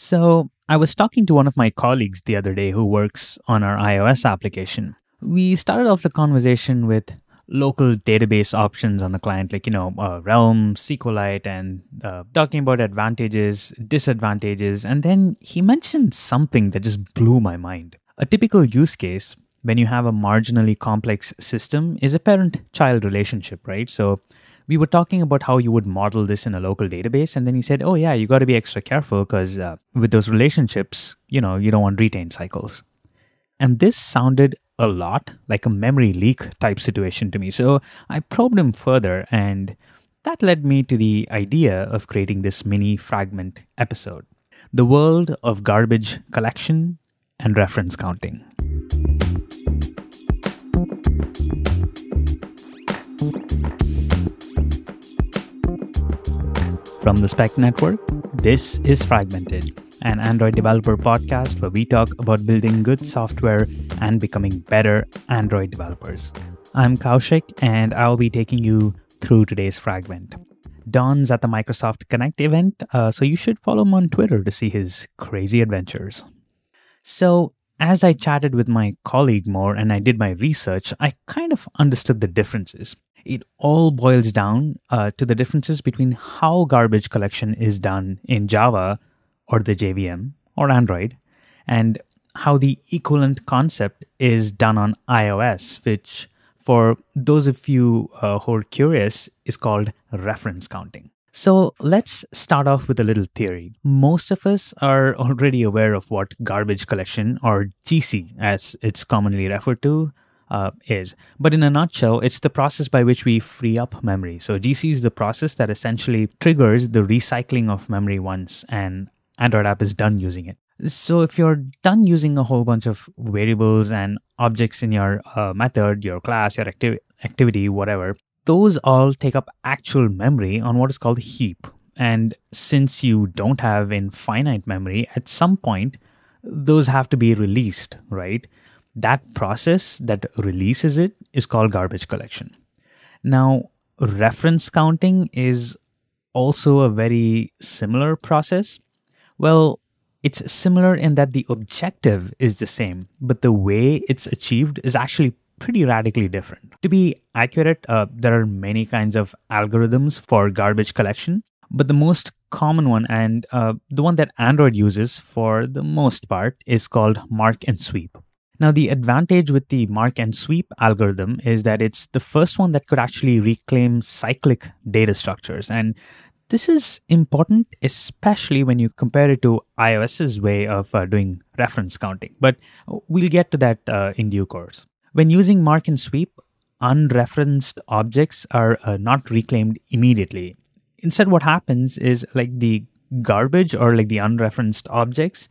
So, I was talking to one of my colleagues the other day who works on our iOS application. We started off the conversation with local database options on the client, like, you know, uh, Realm, SQLite, and uh, talking about advantages, disadvantages. And then he mentioned something that just blew my mind. A typical use case when you have a marginally complex system is a parent child relationship, right? So we were talking about how you would model this in a local database. And then he said, oh, yeah, you got to be extra careful because uh, with those relationships, you know, you don't want retain cycles. And this sounded a lot like a memory leak type situation to me. So I probed him further, and that led me to the idea of creating this mini fragment episode The World of Garbage Collection and Reference Counting. From the Spec Network, this is Fragmented, an Android developer podcast where we talk about building good software and becoming better Android developers. I'm Kaushik, and I'll be taking you through today's fragment. Don's at the Microsoft Connect event, uh, so you should follow him on Twitter to see his crazy adventures. So, as I chatted with my colleague more and I did my research, I kind of understood the differences it all boils down uh, to the differences between how garbage collection is done in Java or the JVM or Android and how the equivalent concept is done on iOS, which, for those of you uh, who are curious, is called reference counting. So let's start off with a little theory. Most of us are already aware of what garbage collection, or GC as it's commonly referred to, uh, is. But in a nutshell, it's the process by which we free up memory. So GC is the process that essentially triggers the recycling of memory once an Android app is done using it. So if you're done using a whole bunch of variables and objects in your uh, method, your class, your acti- activity, whatever, those all take up actual memory on what is called heap. And since you don't have infinite memory, at some point, those have to be released, right? That process that releases it is called garbage collection. Now, reference counting is also a very similar process. Well, it's similar in that the objective is the same, but the way it's achieved is actually pretty radically different. To be accurate, uh, there are many kinds of algorithms for garbage collection, but the most common one and uh, the one that Android uses for the most part is called mark and sweep. Now, the advantage with the mark and sweep algorithm is that it's the first one that could actually reclaim cyclic data structures. And this is important, especially when you compare it to iOS's way of uh, doing reference counting. But we'll get to that uh, in due course. When using mark and sweep, unreferenced objects are uh, not reclaimed immediately. Instead, what happens is like the garbage or like the unreferenced objects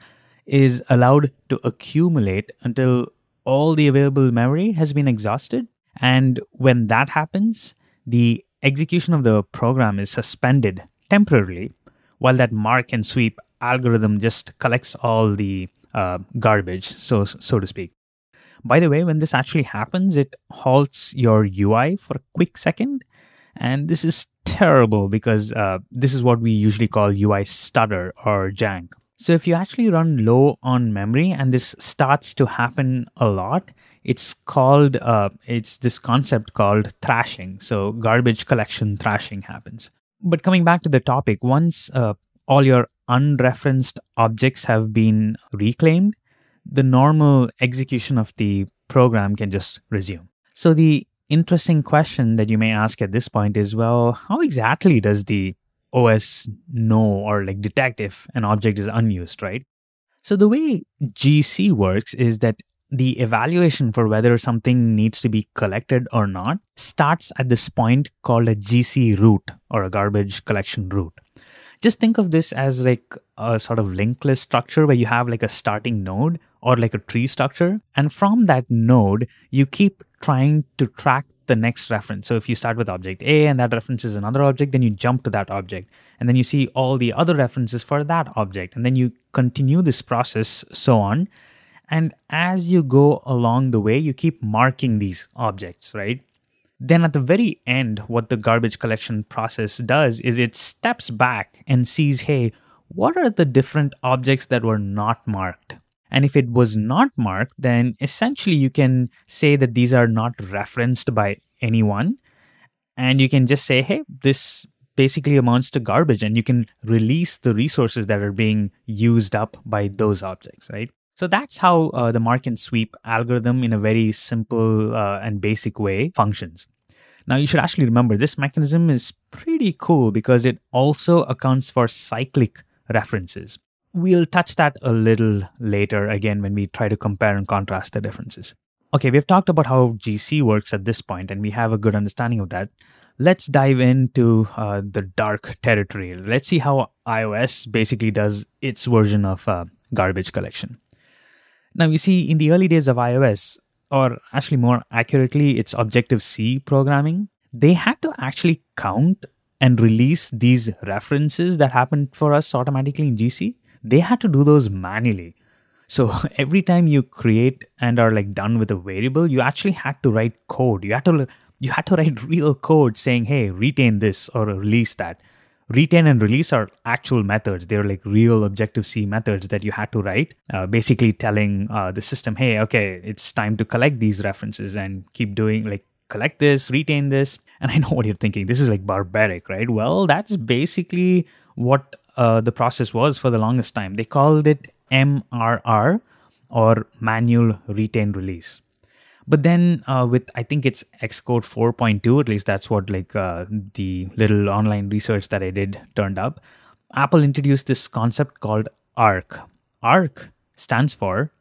is allowed to accumulate until all the available memory has been exhausted. And when that happens, the execution of the program is suspended temporarily while that mark and sweep algorithm just collects all the uh, garbage, so, so to speak. By the way, when this actually happens, it halts your UI for a quick second. And this is terrible because uh, this is what we usually call UI stutter or jank. So if you actually run low on memory, and this starts to happen a lot, it's called uh, it's this concept called thrashing. So garbage collection thrashing happens. But coming back to the topic, once uh, all your unreferenced objects have been reclaimed, the normal execution of the program can just resume. So the interesting question that you may ask at this point is, well, how exactly does the OS know or like detect if an object is unused, right? So the way GC works is that the evaluation for whether something needs to be collected or not starts at this point called a GC root or a garbage collection root. Just think of this as like a sort of linked list structure where you have like a starting node or like a tree structure. And from that node, you keep trying to track the next reference. So if you start with object A and that reference is another object, then you jump to that object. And then you see all the other references for that object. And then you continue this process, so on. And as you go along the way, you keep marking these objects, right? Then at the very end, what the garbage collection process does is it steps back and sees hey, what are the different objects that were not marked? And if it was not marked, then essentially you can say that these are not referenced by anyone. And you can just say, hey, this basically amounts to garbage, and you can release the resources that are being used up by those objects, right? So that's how uh, the mark and sweep algorithm, in a very simple uh, and basic way, functions. Now, you should actually remember this mechanism is pretty cool because it also accounts for cyclic references we'll touch that a little later again when we try to compare and contrast the differences. Okay, we've talked about how GC works at this point, and we have a good understanding of that. Let's dive into uh, the dark territory. Let's see how iOS basically does its version of uh, garbage collection. Now, you see, in the early days of iOS, or actually more accurately, its Objective C programming, they had to actually count and release these references that happened for us automatically in GC they had to do those manually. So every time you create and are like done with a variable, you actually had to write code. You had to you had to write real code saying, "Hey, retain this or release that." Retain and release are actual methods. They're like real Objective C methods that you had to write, uh, basically telling uh, the system, "Hey, okay, it's time to collect these references and keep doing like collect this, retain this." And I know what you're thinking. This is like barbaric, right? Well, that's basically what uh, the process was for the longest time. They called it MRR or manual retain release. But then uh, with I think it's Xcode 4.2, at least that's what like uh, the little online research that I did turned up. Apple introduced this concept called ARC. ARC stands for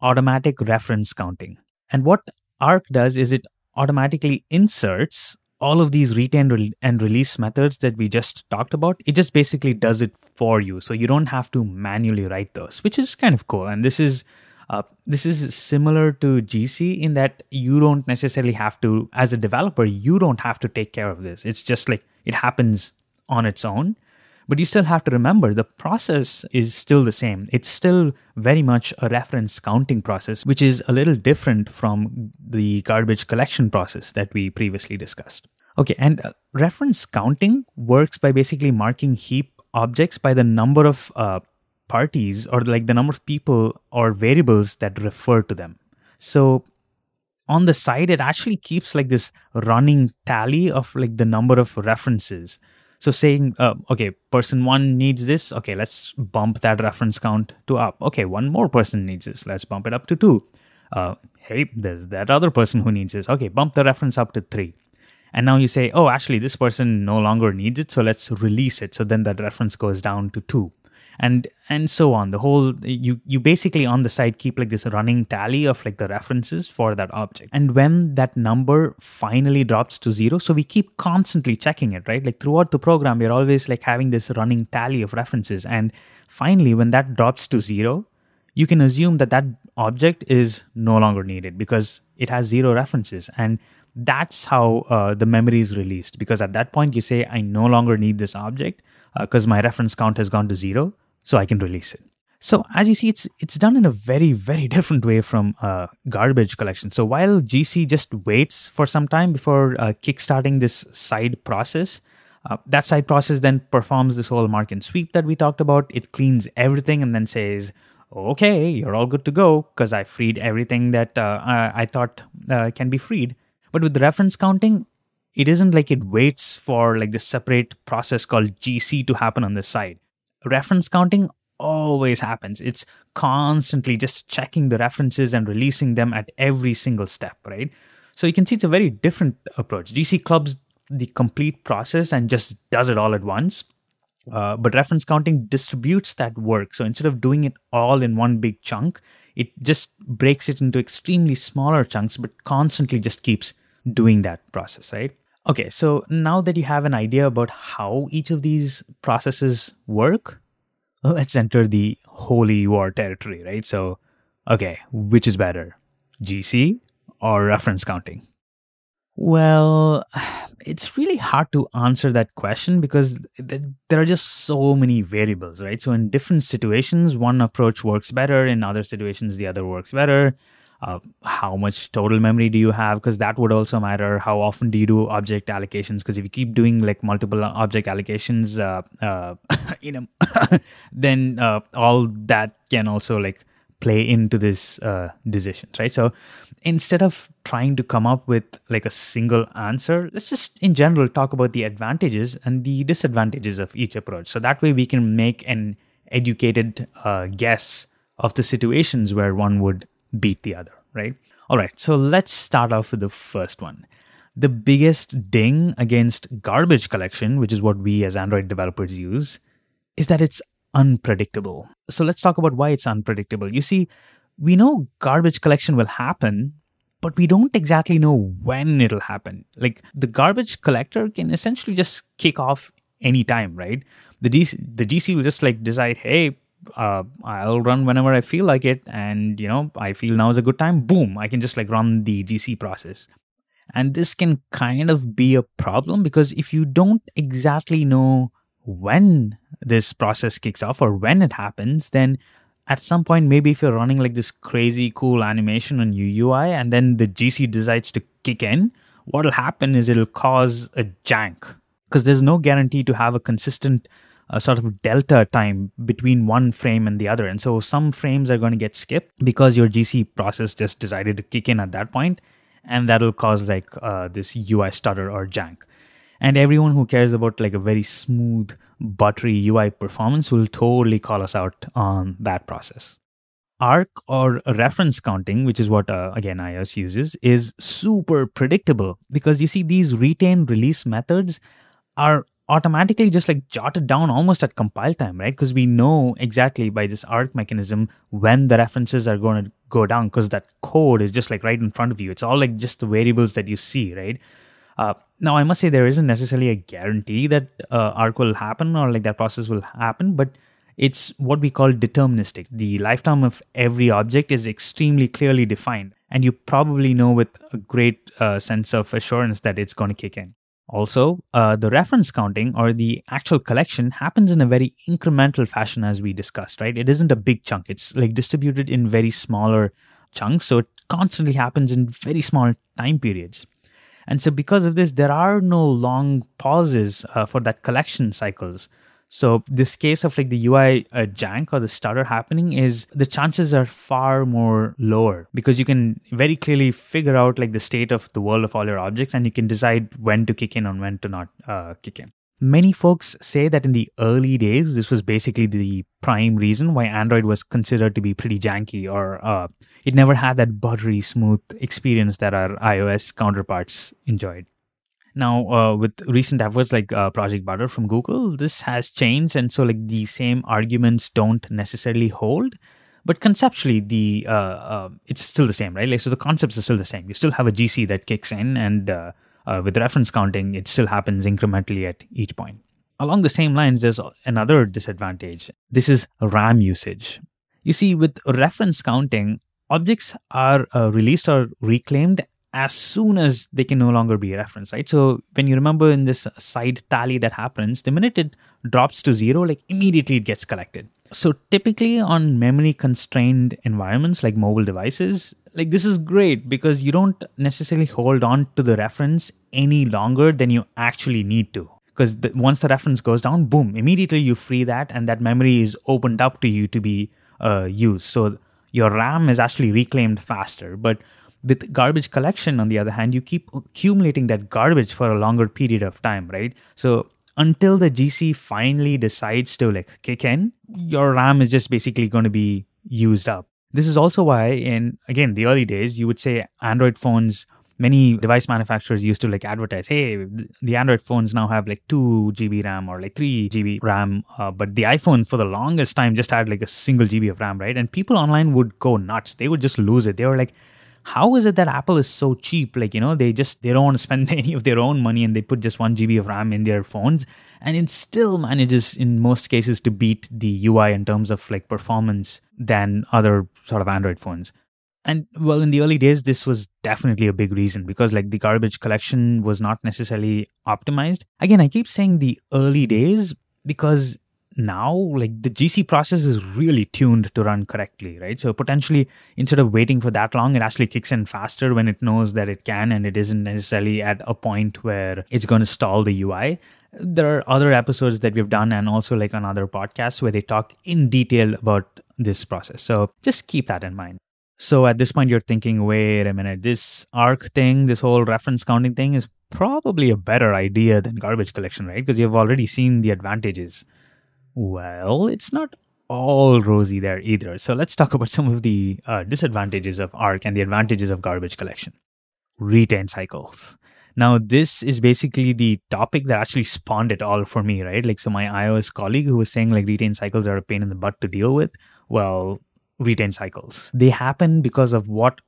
automatic reference counting. And what ARC does is it automatically inserts all of these retain re- and release methods that we just talked about, it just basically does it for you. So you don't have to manually write those, which is kind of cool. And this is uh, this is similar to GC in that you don't necessarily have to, as a developer, you don't have to take care of this. It's just like it happens on its own. But you still have to remember the process is still the same. It's still very much a reference counting process, which is a little different from the garbage collection process that we previously discussed. Okay, and uh, reference counting works by basically marking heap objects by the number of uh, parties or like the number of people or variables that refer to them. So on the side, it actually keeps like this running tally of like the number of references. So saying, uh, okay, person one needs this. Okay, let's bump that reference count to up. Okay, one more person needs this. Let's bump it up to two. Uh, hey, there's that other person who needs this. Okay, bump the reference up to three and now you say oh actually this person no longer needs it so let's release it so then that reference goes down to 2 and and so on the whole you you basically on the site keep like this running tally of like the references for that object and when that number finally drops to zero so we keep constantly checking it right like throughout the program we're always like having this running tally of references and finally when that drops to zero you can assume that that object is no longer needed because it has zero references and that's how uh, the memory is released because at that point you say i no longer need this object because uh, my reference count has gone to zero so i can release it so as you see it's it's done in a very very different way from uh, garbage collection so while gc just waits for some time before uh, kickstarting this side process uh, that side process then performs this whole mark and sweep that we talked about it cleans everything and then says okay you're all good to go because i freed everything that uh, I, I, thought can be freed but with reference counting, it isn't like it waits for like this separate process called GC to happen on this side. Reference counting always happens. It's constantly just checking the references and releasing them at every single step, right? So you can see it's a very different approach. GC clubs the complete process and just does it all at once. Uh, but reference counting distributes that work. So instead of doing it all in one big chunk, it just breaks it into extremely smaller chunks, but constantly just keeps doing that process, right? Okay, so now that you have an idea about how each of these processes work, let's enter the holy war territory, right? So, okay, which is better, GC or reference counting? Well, it's really hard to answer that question because there are just so many variables, right? So, in different situations, one approach works better, in other situations, the other works better uh, how much total memory do you have because that would also matter how often do you do object allocations because if you keep doing like multiple uh, object allocations uh, uh you know then uh, all that can also like play into uh, decisions right so instead of trying to come up with like a single answer let's just in general talk about the advantages and the disadvantages of each approach so that way we can make an educated guess of the situations where one would beat the other, right? All right, so let's start off with the first one. The biggest ding against garbage collection, which is what we as Android developers use, is that it's unpredictable. So let's talk about why it's unpredictable. You see, we know garbage collection will happen, but we don't exactly know when it'll happen. Like the garbage collector can essentially just kick off anytime, right? The DC, the DC will just like decide, hey, uh, I'll run whenever I feel like it, and you know, I feel now is a good time. Boom, I can just like run the GC process. And this can kind of be a problem because if you don't exactly know when this process kicks off or when it happens, then at some point, maybe if you're running like this crazy cool animation on your UI and then the GC decides to kick in, what'll happen is it'll cause a jank because there's no guarantee to have a consistent a sort of delta time between one frame and the other. And so some frames are going to get skipped because your GC process just decided to kick in at that point, and that'll cause like uh, this UI stutter or jank. And everyone who cares about like a very smooth, buttery UI performance will totally call us out on that process. Arc or reference counting, which is what uh, again iOS uses, is super predictable because you see these retain release methods are automatically just like jotted down almost at compile time, right? Because we know exactly by this arc mechanism when the references are going to go down because that code is just like right in front of you. It's all like just the variables that you see, right? Uh, now, I must say there isn't necessarily a guarantee that uh, arc will happen or like that process will happen, but it's what we call deterministic. The lifetime of every object is extremely clearly defined, and you probably know with a great uh, sense of assurance that it's going to kick in. Also, uh, the reference counting or the actual collection happens in a very incremental fashion as we discussed, right? It isn't a big chunk. It's like distributed in very smaller chunks. So it constantly happens in very small time periods. And so because of this, there are no long pauses uh, for that collection cycles. So this case of like the UI uh, jank or the stutter happening is the chances are far more lower because you can very clearly figure out like the state of the world of all your objects and you can decide when to kick in and when to not uh, kick in. Many folks say that in the early days, this was basically the prime reason why Android was considered to be pretty janky or uh, it never had that buttery smooth experience that our iOS counterparts enjoyed. Now, uh, with recent efforts like uh, Project Butter from Google, this has changed, and so like the same arguments don't necessarily hold. But conceptually, the uh, uh it's still the same, right? Like, so the concepts are still the same. You still have a GC that kicks in, and uh, uh, with reference counting, it still happens incrementally at each point. Along the same lines, there's another disadvantage. This is RAM usage. You see, with reference counting, objects are uh, released or reclaimed as soon as they can no longer be a reference, right? So when you remember in this side tally that happens, the minute it drops to zero, like immediately it gets collected. So typically on memory constrained environments like mobile devices, like this is great because you don't necessarily hold on to the reference any longer than you actually need to. Because once the reference goes down, boom, immediately you free that and that memory is opened up to you to be uh, used. So your RAM is actually reclaimed faster. But with garbage collection, on the other hand, you keep accumulating that garbage for a longer period of time, right? So until the GC finally decides to like kick in, your RAM is just basically going to be used up. This is also why, in again the early days, you would say Android phones. Many device manufacturers used to like advertise, "Hey, the Android phones now have like two GB RAM or like three GB RAM," uh, but the iPhone for the longest time just had like a single GB of RAM, right? And people online would go nuts; they would just lose it. They were like, how is it that Apple is so cheap? Like, you know, they just they don't want to spend any of their own money and they put just one GB of RAM in their phones. And it still manages in most cases to beat the UI in terms of like performance than other sort of Android phones. And well, in the early days, this was definitely a big reason because like the garbage collection was not necessarily optimized. Again, I keep saying the early days because now like the gc process is really tuned to run correctly right so potentially instead of waiting for that long it actually kicks in faster when it knows that it can and it isn't necessarily at a point where it's going to stall the ui there are other episodes that we've done and also like on other podcasts where they talk in detail about this process so just keep that in mind so at this point you're thinking wait a minute this arc thing this whole reference counting thing is probably a better idea than garbage collection right because you've already seen the advantages well, it's not all rosy there either. So let's talk about some of the uh, disadvantages of ARC and the advantages of garbage collection. Retain cycles. Now, this is basically the topic that actually spawned it all for me, right? Like, so my iOS colleague who was saying like retain cycles are a pain in the butt to deal with. Well, retain cycles. They happen because of what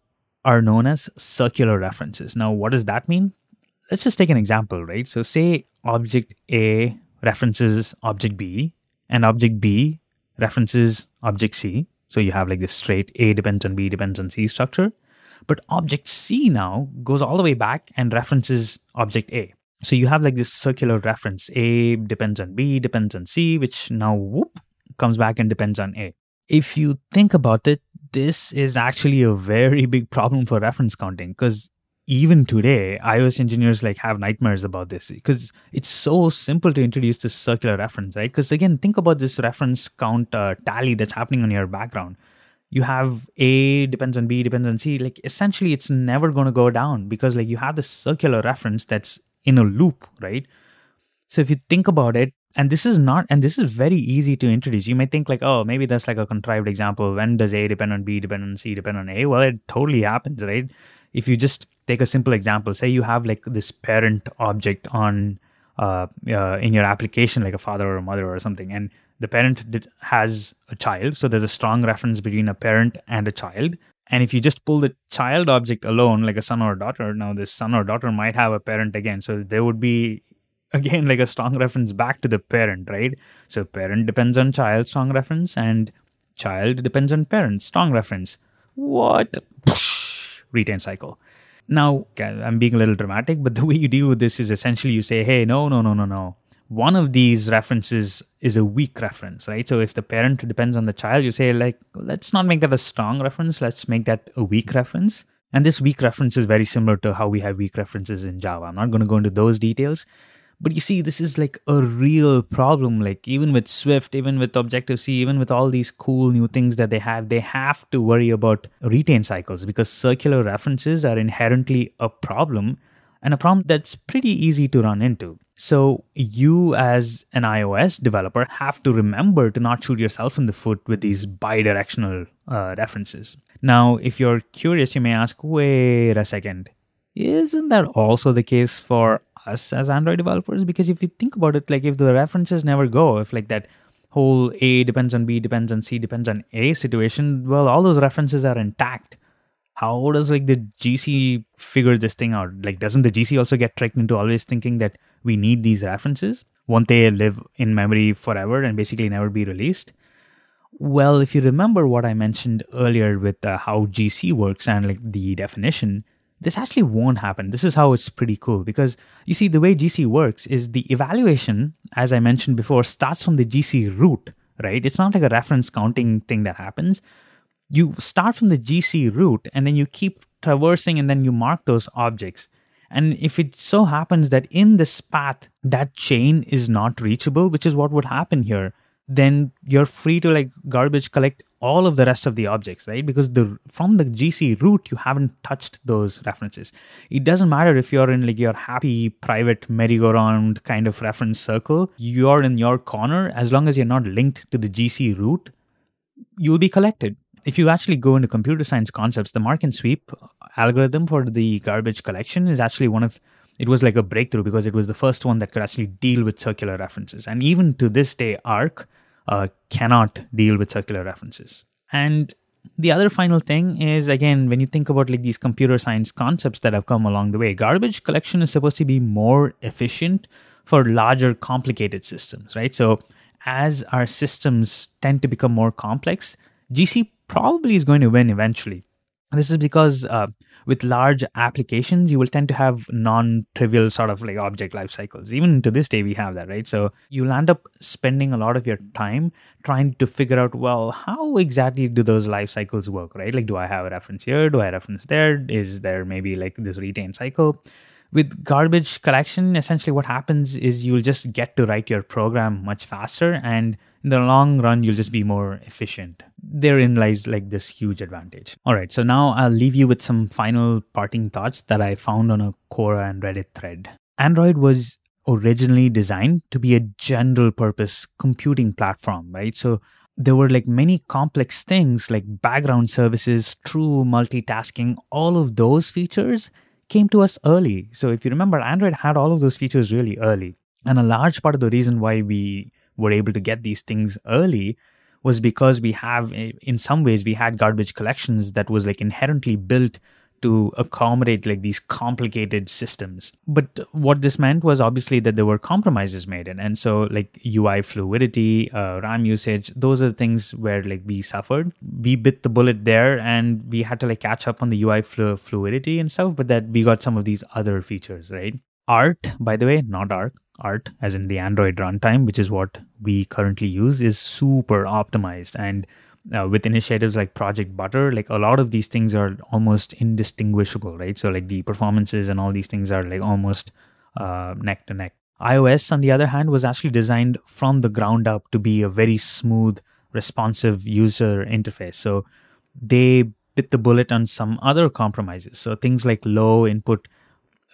are known as circular references. Now, what does that mean? Let's just take an example, right? So, say object A references object B, and object B references object C. So you have like this straight A depends on B depends on C structure. But object C now goes all the way back and references object A. So you have like this circular reference A depends on B depends on C, which now whoop comes back and depends on A. If you think about it, this is actually a very big problem for reference counting because even today, iOS engineers like have nightmares about this because it's so simple to introduce this circular reference, right? Because again, think about this reference count uh, tally that's happening on your background. You have A depends on B depends on C. Like essentially, it's never going to go down because like you have this circular reference that's in a loop, right? So if you think about it, and this is not, and this is very easy to introduce. You may think like, oh, maybe that's like a contrived example. When does A depend on B depend on C depend on A? Well, it totally happens, right? if you just take a simple example, say you have like this parent object on uh, uh, in your application, like a father or a mother or something, and the parent did, has a child. So there's a strong reference between a parent and a child. And if you just pull the child object alone, like a son or a daughter, now this son or daughter might have a parent again. So there would be again like a strong reference back to the parent, right? So parent depends on child, strong reference, and child depends on parent, strong reference. What? retain cycle. Now, I'm being a little dramatic, but the way you deal with this is essentially you say, hey, no, no, no, no, no. One of these references is a weak reference, right? So if the parent depends on the child, you say, like, let's not make that a strong reference, let's make that a weak reference. And this weak reference is very similar to how we have weak references in Java. I'm not going to go into those details, but you see, this is like a real problem. Like, even with Swift, even with Objective C, even with all these cool new things that they have, they have to worry about retain cycles because circular references are inherently a problem and a problem that's pretty easy to run into. So, you as an iOS developer have to remember to not shoot yourself in the foot with these bi directional uh, references. Now, if you're curious, you may ask, wait a second, isn't that also the case for us as android developers because if you think about it like if the references never go if like that whole a depends on b depends on c depends on a situation well all those references are intact how does like the gc figure this thing out like doesn't the gc also get tricked into always thinking that we need these references won't they live in memory forever and basically never be released well if you remember what i mentioned earlier with uh, how gc works and like the definition this actually won't happen. This is how it's pretty cool because you see, the way GC works is the evaluation, as I mentioned before, starts from the GC root, right? It's not like a reference counting thing that happens. You start from the GC root and then you keep traversing and then you mark those objects. And if it so happens that in this path, that chain is not reachable, which is what would happen here, then you're free to like garbage collect all of the rest of the objects, right? Because the from the GC root, you haven't touched those references. It doesn't matter if you're in like your happy private merry-go-round kind of reference circle, you're in your corner, as long as you're not linked to the GC root, you'll be collected. If you actually go into computer science concepts, the mark and sweep algorithm for the garbage collection is actually one of it was like a breakthrough because it was the first one that could actually deal with circular references. And even to this day, ARC uh, cannot deal with circular references. And the other final thing is again when you think about like these computer science concepts that have come along the way garbage collection is supposed to be more efficient for larger complicated systems right so as our systems tend to become more complex gc probably is going to win eventually this is because uh, with large applications, you will tend to have non trivial sort of like object life cycles. Even to this day, we have that, right? So you'll end up spending a lot of your time trying to figure out, well, how exactly do those life cycles work, right? Like, do I have a reference here? Do I reference there? Is there maybe like this retain cycle? With garbage collection, essentially what happens is you'll just get to write your program much faster and in the long run, you'll just be more efficient. Therein lies like this huge advantage. All right, so now I'll leave you with some final parting thoughts that I found on a Quora and Reddit thread. Android was originally designed to be a general purpose computing platform, right? So there were like many complex things like background services, true multitasking, all of those features came to us early. So if you remember, Android had all of those features really early. And a large part of the reason why we were able to get these things early was because we have eh, in some ways we had garbage collections that was like inherently built to accommodate like these complicated systems but what this meant was obviously that there were compromises made and, and so like ui fluidity uh, ram usage those are the things where like we suffered we bit the bullet there and we had to like catch up on the ui flu- fluidity and stuff but that we got some of these other features right art by the way not arc art as in the android runtime which is what we currently use is super optimized and uh, with initiatives like project butter like a lot of these things are almost indistinguishable right so like the performances and all these things are like almost uh, neck to neck ios on the other hand was actually designed from the ground up to be a very smooth responsive user interface so they bit the bullet on some other compromises so things like low input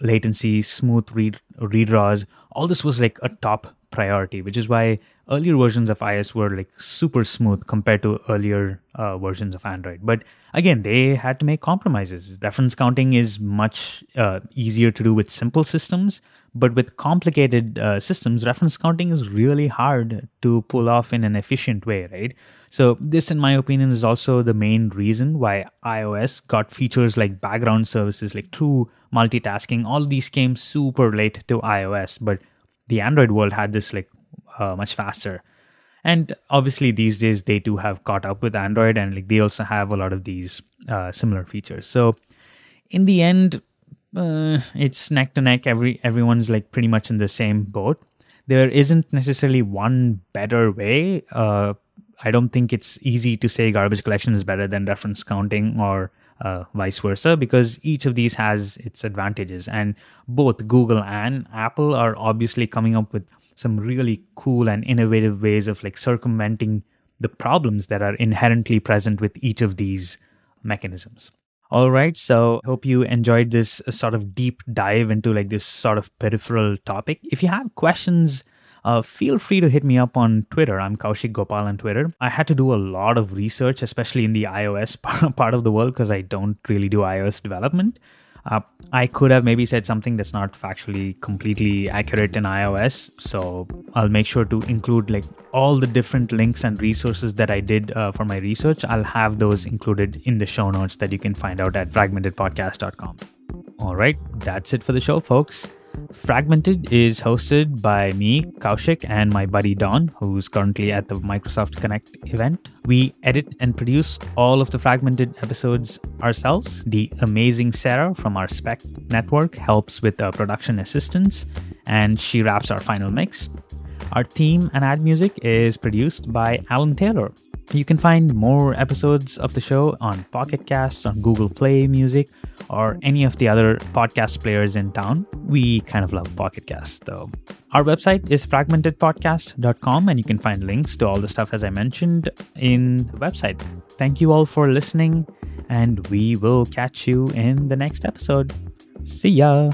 latency, smooth read redraws, all this was like a top priority, which is why earlier versions of iOS were like super smooth compared to earlier uh, versions of Android. But again, they had to make compromises. Reference counting is much uh, easier to do with simple systems, but with complicated uh, systems, reference counting is really hard to pull off in an efficient way, right? So, this, in my opinion, is also the main reason why iOS got features like background services, like true multitasking. All these came super late to iOS, but the Android world had this like uh, much faster. And obviously, these days they too have caught up with Android, and like they also have a lot of these uh, similar features. So, in the end, uh, it's neck to neck. Every everyone's like pretty much in the same boat. There isn't necessarily one better way uh, I don't think it's easy to say garbage collection is better than reference counting or uh, vice versa because each of these has its advantages. And both Google and Apple are obviously coming up with some really cool and innovative ways of like circumventing the problems that are inherently present with each of these mechanisms. All right, so hope you enjoyed this sort of deep dive into like this sort of peripheral topic. If you have questions, uh, feel free to hit me up on Twitter. I'm Kaushik Gopal on Twitter. I had to do a lot of research, especially in the iOS part of the world, because I don't really do iOS development. Uh, I could have maybe said something that's not factually completely accurate in iOS. So I'll make sure to include like all the different links and resources that I did uh, for my research. I'll have those included in the show notes that you can find out at fragmentedpodcast.com. All right, that's it for the show, folks. Fragmented is hosted by me, Kaushik, and my buddy Don, who's currently at the Microsoft Connect event. We edit and produce all of the Fragmented episodes ourselves. The amazing Sarah from our Spec network helps with the production assistance, and she wraps our final mix. Our theme and ad music is produced by Alan Taylor, you can find more episodes of the show on Pocket Casts, on Google Play Music, or any of the other podcast players in town. We kind of love Pocket Casts, though. Our website is fragmentedpodcast.com, and you can find links to all the stuff as I mentioned in the website. Thank you all for listening, and we will catch you in the next episode. See ya!